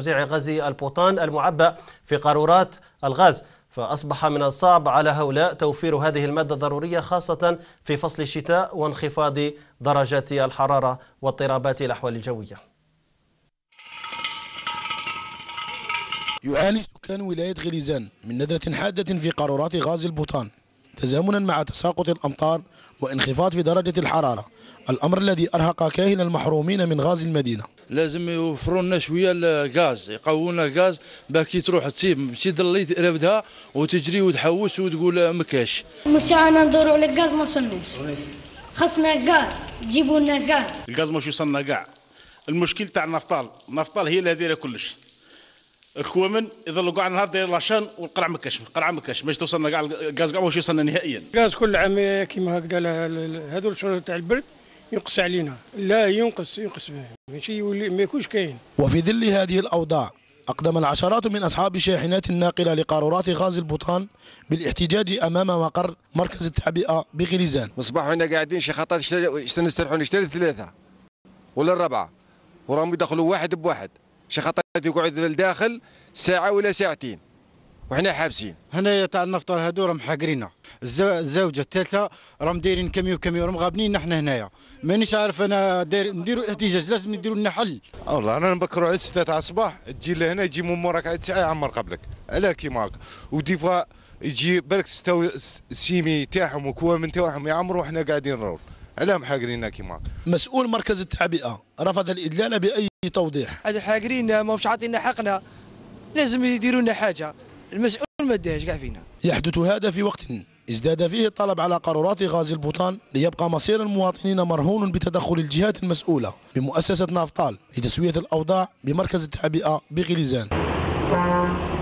توزيع غازي البوطان المعبأ في قارورات الغاز فأصبح من الصعب على هؤلاء توفير هذه المادة الضرورية خاصة في فصل الشتاء وانخفاض درجات الحرارة واضطرابات الأحوال الجوية يعاني سكان ولاية غليزان من ندرة حادة في قارورات غاز البوطان تزامنا مع تساقط الأمطار وانخفاض في درجة الحرارة الأمر الذي أرهق كاهل المحرومين من غاز المدينة لازم يوفروا لنا شويه الغاز يقووا لنا الغاز باكي تروح تسيب مشي ضلي رفدها وتجري وتحوس وتقول ما كاش ندوروا على الغاز ما صنعش خاصنا غاز جيبوا لنا غاز الغاز ماشي وصلنا كاع المشكل تاع النفطال النفطال هي اللي دايره كلش كومن اذا لو قعدنا هذا لاشان والقرع ما كاش القلعه ما كاش توصلنا كاع الغاز كاع واش يوصلنا نهائيا الغاز كل عام كيما قال هذو الشهور تاع البرد ينقص علينا لا ينقص ينقص ماشي يولي ما يكونش كاين وفي ظل هذه الاوضاع أقدم العشرات من أصحاب الشاحنات الناقلة لقارورات غاز البطان بالاحتجاج أمام مقر مركز التعبئة بغليزان مصباح هنا قاعدين شي خطات نسترحوا يشتري ثلاثة ولا الربعة وراهم يدخلوا واحد بواحد شي خاطر يقعد للداخل ساعه ولا ساعتين وحنا حابسين هنايا تاع النفطر هادو راهم حاقرينا الزوجه الثالثه راهم دايرين كمي وكمي راهم غابنين نحن هنايا مانيش عارف انا داير نديروا احتجاج لازم يديروا لنا حل والله انا نبكروا على 6 تاع الصباح تجي لهنا يجي من موراك عاد ساعه يعمر قبلك على كيما هكا ودي يجي بالك ستو سيمي تاعهم وكوامن تاعهم يعمروا وحنا قاعدين نروح علاه محاقرينا كيما مسؤول مركز التعبئه رفض الادلال باي توضيح هذا حاقرين ما مش عاطينا حقنا لازم يديروا لنا حاجه المسؤول ما داهش كاع فينا يحدث هذا في وقت ازداد فيه الطلب على قرارات غازي البوطان ليبقى مصير المواطنين مرهون بتدخل الجهات المسؤولة بمؤسسة نافطال لتسوية الأوضاع بمركز التعبئة بغليزان